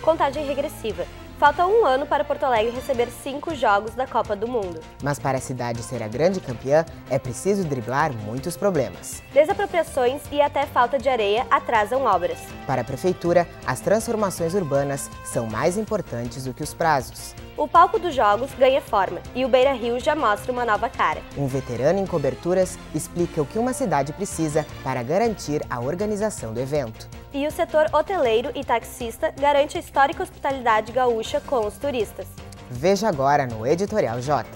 contagem regressiva. Falta um ano para Porto Alegre receber cinco jogos da Copa do Mundo. Mas para a cidade ser a grande campeã, é preciso driblar muitos problemas. Desapropriações e até falta de areia atrasam obras. Para a Prefeitura, as transformações urbanas são mais importantes do que os prazos. O palco dos jogos ganha forma e o Beira Rio já mostra uma nova cara. Um veterano em coberturas explica o que uma cidade precisa para garantir a organização do evento. E o setor hoteleiro e taxista garante a histórica hospitalidade gaúcha com os turistas. Veja agora no Editorial J.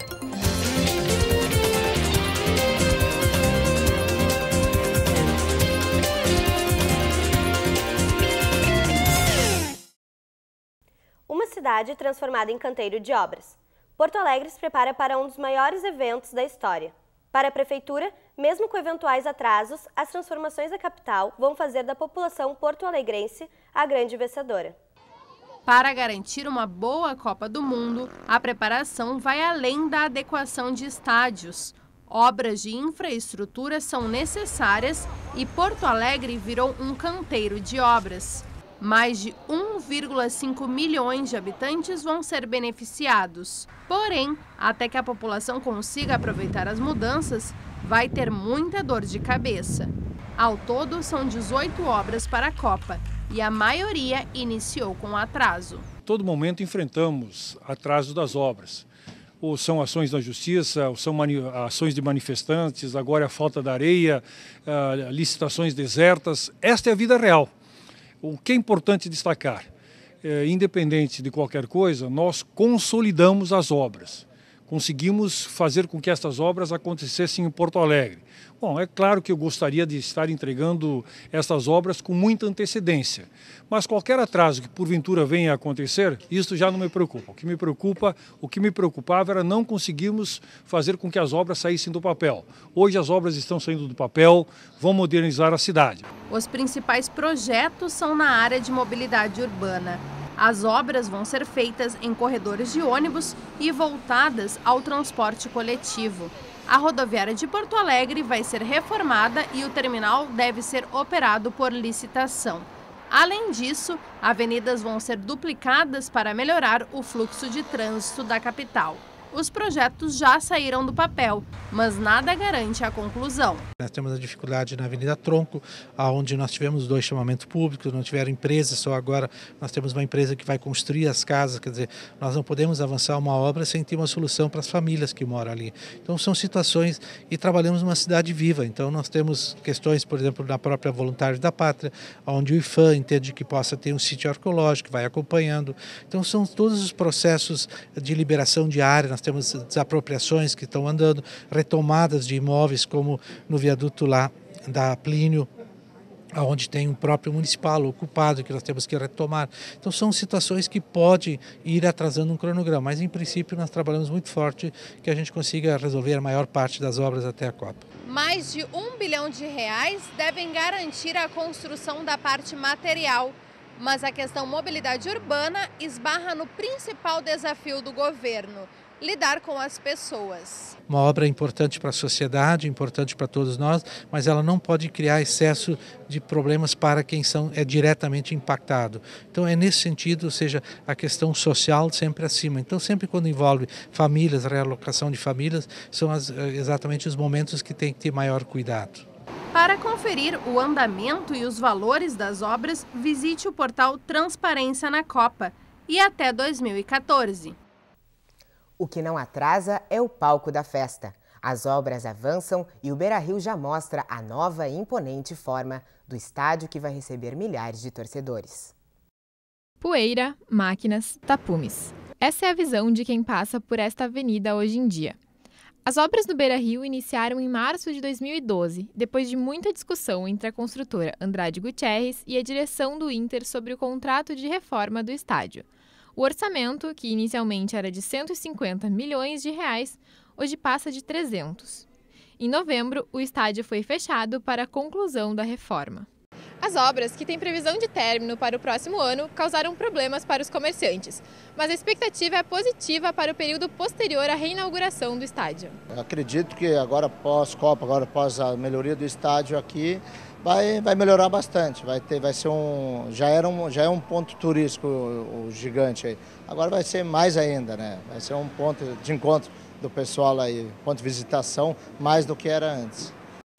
Uma cidade transformada em canteiro de obras. Porto Alegre se prepara para um dos maiores eventos da história. Para a Prefeitura, mesmo com eventuais atrasos, as transformações da capital vão fazer da população porto-alegrense a grande vencedora. Para garantir uma boa Copa do Mundo, a preparação vai além da adequação de estádios. Obras de infraestrutura são necessárias e Porto Alegre virou um canteiro de obras mais de 1,5 milhões de habitantes vão ser beneficiados. Porém, até que a população consiga aproveitar as mudanças, vai ter muita dor de cabeça. Ao todo, são 18 obras para a Copa e a maioria iniciou com atraso. Todo momento enfrentamos atraso das obras. Ou são ações da justiça, ou são ações de manifestantes, agora é a falta da areia, ah, licitações desertas. Esta é a vida real o que é importante destacar? É, independente de qualquer coisa, nós consolidamos as obras. Conseguimos fazer com que estas obras acontecessem em Porto Alegre. Bom, é claro que eu gostaria de estar entregando essas obras com muita antecedência, mas qualquer atraso que porventura venha a acontecer, isso já não me preocupa. O que me preocupa, o que me preocupava era não conseguirmos fazer com que as obras saíssem do papel. Hoje as obras estão saindo do papel, vão modernizar a cidade. Os principais projetos são na área de mobilidade urbana. As obras vão ser feitas em corredores de ônibus e voltadas ao transporte coletivo. A rodoviária de Porto Alegre vai ser reformada e o terminal deve ser operado por licitação. Além disso, avenidas vão ser duplicadas para melhorar o fluxo de trânsito da capital os projetos já saíram do papel, mas nada garante a conclusão. Nós temos a dificuldade na Avenida Tronco, onde nós tivemos dois chamamentos públicos, não tiveram empresas, só agora nós temos uma empresa que vai construir as casas, quer dizer, nós não podemos avançar uma obra sem ter uma solução para as famílias que moram ali. Então são situações e trabalhamos numa cidade viva, então nós temos questões, por exemplo, na própria Voluntários da Pátria, onde o IFAM entende que possa ter um sítio arqueológico, vai acompanhando. Então são todos os processos de liberação de área, nós temos desapropriações que estão andando, retomadas de imóveis, como no viaduto lá da Plínio, onde tem um próprio municipal ocupado que nós temos que retomar. Então são situações que pode ir atrasando um cronograma, mas em princípio nós trabalhamos muito forte que a gente consiga resolver a maior parte das obras até a Copa. Mais de um bilhão de reais devem garantir a construção da parte material, mas a questão mobilidade urbana esbarra no principal desafio do governo, lidar com as pessoas. Uma obra importante para a sociedade, importante para todos nós, mas ela não pode criar excesso de problemas para quem são, é diretamente impactado. Então é nesse sentido, ou seja, a questão social sempre acima. Então sempre quando envolve famílias, realocação de famílias, são as, eh, exatamente os momentos que tem que ter maior cuidado. Para conferir o andamento e os valores das obras, visite o portal Transparência na Copa e até 2014. O que não atrasa é o palco da festa. As obras avançam e o Beira Rio já mostra a nova e imponente forma do estádio que vai receber milhares de torcedores. Poeira, máquinas, tapumes. Essa é a visão de quem passa por esta avenida hoje em dia. As obras do Beira Rio iniciaram em março de 2012, depois de muita discussão entre a construtora Andrade Gutierrez e a direção do Inter sobre o contrato de reforma do estádio. O orçamento, que inicialmente era de 150 milhões de reais, hoje passa de 300. Em novembro, o estádio foi fechado para a conclusão da reforma. As obras, que têm previsão de término para o próximo ano, causaram problemas para os comerciantes, mas a expectativa é positiva para o período posterior à reinauguração do estádio. Eu acredito que agora pós-Copa, agora pós a melhoria do estádio aqui, vai, vai melhorar bastante. Vai, ter, vai ser um já, era um. já é um ponto turístico o, o gigante aí. Agora vai ser mais ainda, né? Vai ser um ponto de encontro do pessoal aí, ponto de visitação, mais do que era antes.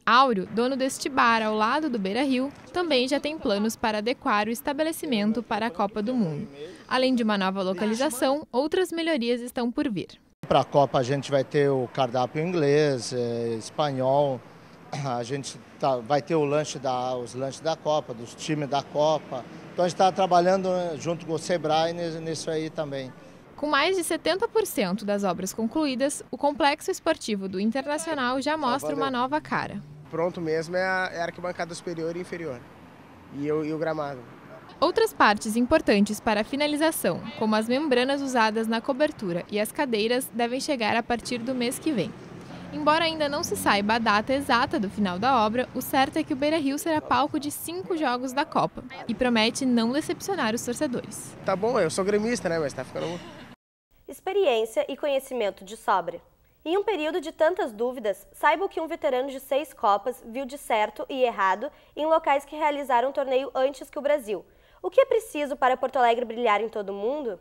Áureo, dono deste bar ao lado do Beira Rio, também já tem planos para adequar o estabelecimento para a Copa do Mundo. Além de uma nova localização, outras melhorias estão por vir. Para a Copa a gente vai ter o cardápio inglês, eh, espanhol, a gente tá, vai ter o lanche da, os lanches da Copa, dos times da Copa. Então a gente está trabalhando né, junto com o Sebrae nisso aí também. Com mais de 70% das obras concluídas, o complexo esportivo do Internacional já ah, mostra uma nova cara. Pronto mesmo é, é a, arquibancada superior e inferior e o, e o gramado. Outras partes importantes para a finalização, como as membranas usadas na cobertura e as cadeiras, devem chegar a partir do mês que vem. Embora ainda não se saiba a data exata do final da obra, o certo é que o Beira-Rio será palco de cinco jogos da Copa e promete não decepcionar os torcedores. Tá bom, eu sou gremista, né, mas tá ficando bom. Experiência e conhecimento de sobra. Em um período de tantas dúvidas, saiba o que um veterano de seis Copas viu de certo e errado em locais que realizaram um torneio antes que o Brasil. O que é preciso para Porto Alegre brilhar em todo o mundo?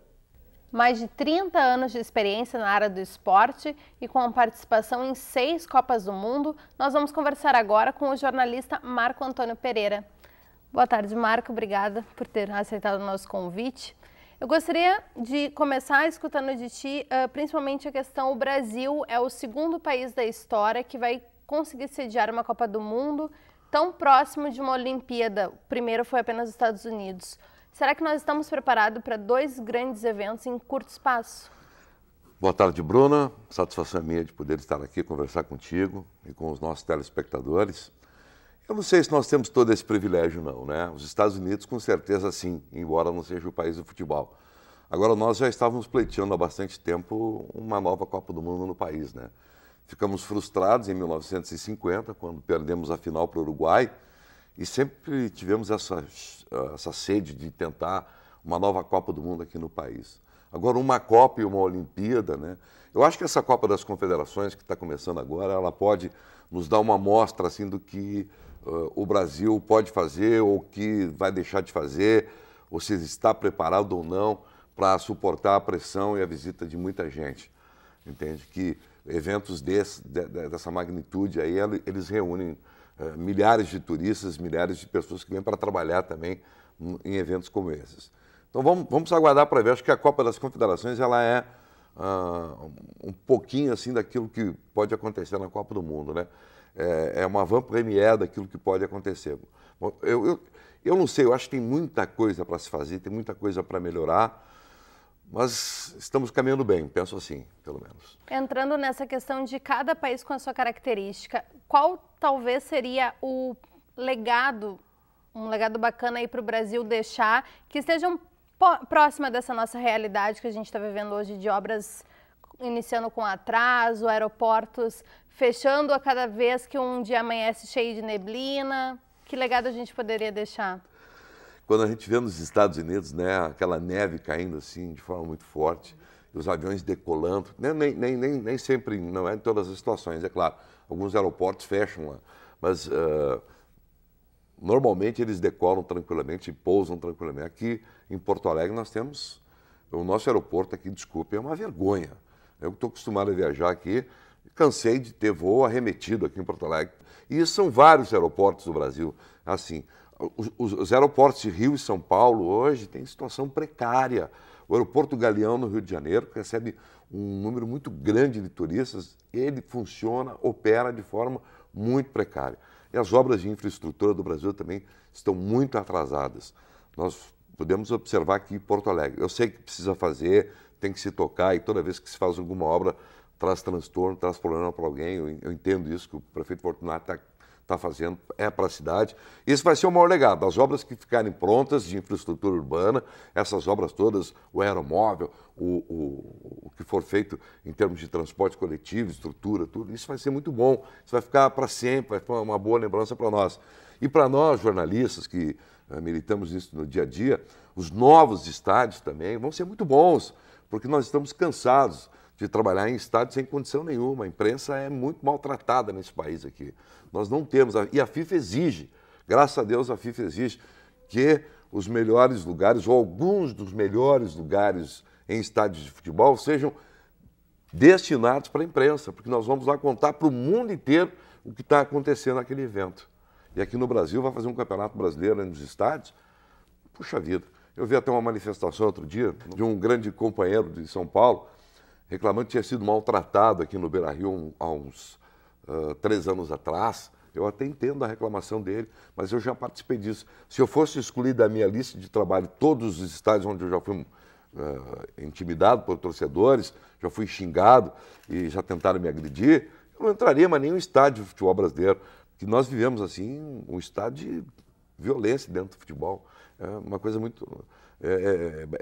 mais de 30 anos de experiência na área do esporte e com a participação em seis Copas do Mundo, nós vamos conversar agora com o jornalista Marco Antônio Pereira. Boa tarde, Marco. Obrigada por ter aceitado o nosso convite. Eu gostaria de começar escutando de ti, uh, principalmente a questão: o Brasil é o segundo país da história que vai conseguir sediar uma Copa do Mundo tão próximo de uma Olimpíada. O primeiro foi apenas os Estados Unidos. Será que nós estamos preparados para dois grandes eventos em curto espaço? Boa tarde, Bruna. Satisfação é minha de poder estar aqui, conversar contigo e com os nossos telespectadores. Eu não sei se nós temos todo esse privilégio, não, né? Os Estados Unidos, com certeza, sim, embora não seja o país do futebol. Agora, nós já estávamos pleiteando há bastante tempo uma nova Copa do Mundo no país, né? Ficamos frustrados em 1950, quando perdemos a final para o Uruguai, e sempre tivemos essa, essa sede de tentar uma nova Copa do Mundo aqui no país. Agora, uma Copa e uma Olimpíada, né? Eu acho que essa Copa das Confederações, que está começando agora, ela pode nos dar uma amostra assim, do que uh, o Brasil pode fazer ou que vai deixar de fazer, ou se está preparado ou não para suportar a pressão e a visita de muita gente. Entende? Que eventos desse, de, dessa magnitude aí, eles reúnem eh, milhares de turistas, milhares de pessoas que vêm para trabalhar também em eventos como esses. Então vamos, vamos aguardar para ver. Acho que a Copa das Confederações ela é uh, um pouquinho assim daquilo que pode acontecer na Copa do Mundo, né? É, é uma van premier daquilo que pode acontecer. Bom, eu, eu, eu não sei, eu acho que tem muita coisa para se fazer, tem muita coisa para melhorar. Mas estamos caminhando bem, penso assim, pelo menos. Entrando nessa questão de cada país com a sua característica, qual talvez seria o legado, um legado bacana aí para o Brasil deixar, que esteja próxima dessa nossa realidade que a gente está vivendo hoje de obras iniciando com atraso, aeroportos fechando a cada vez que um dia amanhece cheio de neblina? Que legado a gente poderia deixar? Quando a gente vê nos Estados Unidos, né, aquela neve caindo assim de forma muito forte, os aviões decolando, né, nem, nem, nem, nem sempre, não é em todas as situações, é claro. Alguns aeroportos fecham lá, mas uh, normalmente eles decolam tranquilamente e pousam tranquilamente. Aqui em Porto Alegre nós temos, o nosso aeroporto aqui, desculpe, é uma vergonha. Eu estou acostumado a viajar aqui, cansei de ter voo arremetido aqui em Porto Alegre. E são vários aeroportos do Brasil assim os, os aeroportos de Rio e São Paulo hoje têm situação precária. O aeroporto Galeão, no Rio de Janeiro, que recebe um número muito grande de turistas, ele funciona, opera de forma muito precária. E as obras de infraestrutura do Brasil também estão muito atrasadas. Nós podemos observar aqui em Porto Alegre. Eu sei que precisa fazer, tem que se tocar, e toda vez que se faz alguma obra, traz transtorno, traz problema para alguém. Eu, entendo isso, que o prefeito Fortunato está está fazendo é para a cidade. Esse vai ser o maior legado. As obras que ficarem prontas de infraestrutura urbana, essas obras todas, o aeromóvel, o, o, o que for feito em termos de transporte coletivo, estrutura, tudo, isso vai ser muito bom. Isso vai ficar para sempre, vai ficar uma boa lembrança para nós. E para nós, jornalistas que eh, militamos isso no dia a dia, os novos estádios também vão ser muito bons, porque nós estamos cansados de trabalhar em estádio sem condição nenhuma. A imprensa é muito maltratada nesse país aqui. Nós não temos. E a FIFA exige, graças a Deus a FIFA exige, que os melhores lugares, ou alguns dos melhores lugares em estádios de futebol, sejam destinados para a imprensa, porque nós vamos lá contar para o mundo inteiro o que está acontecendo naquele evento. E aqui no Brasil vai fazer um campeonato brasileiro nos estádios. Puxa vida, eu vi até uma manifestação outro dia de um grande companheiro de São Paulo reclamando que tinha sido maltratado aqui no Beira Rio há uns uh, três anos atrás. Eu até entendo a reclamação dele, mas eu já participei disso. Se eu fosse excluir da minha lista de trabalho todos os estádios onde eu já fui uh, intimidado por torcedores, já fui xingado e já tentaram me agredir, eu não entraria mais nenhum estádio de futebol brasileiro. Que nós vivemos assim um estado de violência dentro do futebol. É uma coisa muito. É, é,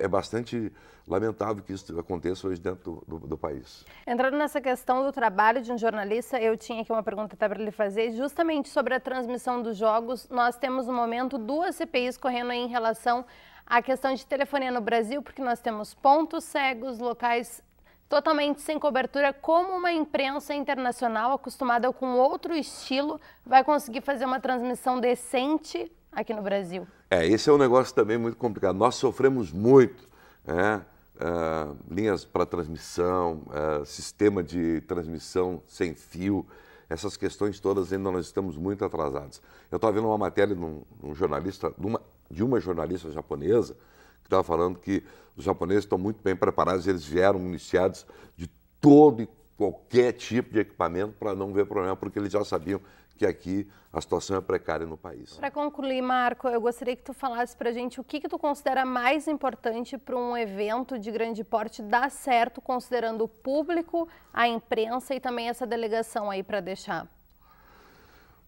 é, é, bastante lamentável que isso aconteça hoje dentro do, do, do, país. Entrando nessa questão do trabalho de um jornalista, eu tinha aqui uma pergunta até para lhe fazer, justamente sobre a transmissão dos jogos. Nós temos no momento duas CPIs correndo em relação à questão de telefonia no Brasil, porque nós temos pontos cegos, locais totalmente sem cobertura, como uma imprensa internacional acostumada com outro estilo vai conseguir fazer uma transmissão decente aqui no Brasil. É, esse é um negócio também muito complicado. Nós sofremos muito, né? Uh, linhas para transmissão, uh, sistema de transmissão sem fio, essas questões todas ainda nós estamos muito atrasados. Eu estava vendo uma matéria de um, um jornalista, de uma, de uma, jornalista japonesa, que estava falando que os japoneses estão muito bem preparados, eles vieram iniciados de todo e qualquer tipo de equipamento para não ver problema, porque eles já sabiam que aqui a situação é precária no país. Para concluir, Marco, eu gostaria que tu falasse para a gente o que, que tu considera mais importante para um evento de grande porte dar certo, considerando o público, a imprensa e também essa delegação aí para deixar.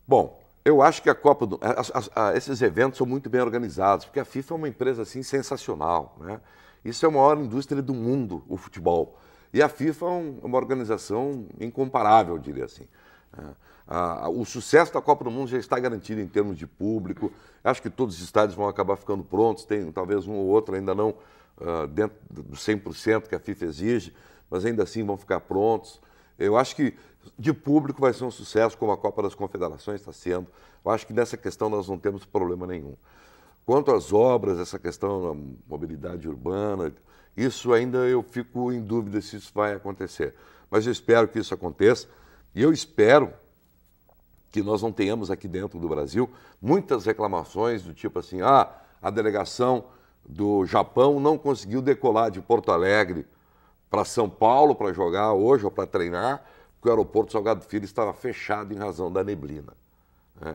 Bom, eu acho que a Copa do... a, a, a, esses eventos são muito bem organizados, porque a FIFA é uma empresa assim sensacional, né? Isso é a maior indústria do mundo, o futebol. E a FIFA é, é uma organização incomparável, eu diria assim. É. o sucesso da Copa do Mundo já está garantido em termos de público. Acho que todos os estádios vão acabar ficando prontos, tem talvez um ou outro ainda não ah, dentro do 100% que a FIFA exige, mas ainda assim vão ficar prontos. Eu acho que de público vai ser um sucesso, como a Copa das Confederações está sendo. Eu acho que nessa questão nós não temos problema nenhum. Quanto às obras, essa questão da mobilidade urbana, isso ainda eu fico em dúvida se isso vai acontecer. Mas eu espero que isso aconteça. E eu espero que nós não tenhamos aqui dentro do Brasil muitas reclamações do tipo assim: ah, a delegação do Japão não conseguiu decolar de Porto Alegre para São Paulo para jogar hoje ou para treinar, porque o aeroporto Salgado Filho estava fechado em razão da neblina.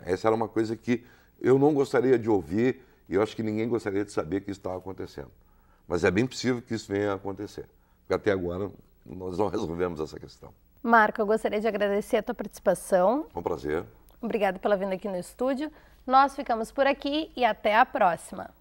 É, essa era uma coisa que eu não gostaria de ouvir e eu acho que ninguém gostaria de saber que isso estava acontecendo. Mas é bem possível que isso venha a acontecer, porque até agora nós não resolvemos essa questão. Marco, eu gostaria de agradecer a tua participação. um prazer. Obrigada pela vinda aqui no estúdio. Nós ficamos por aqui e até a próxima.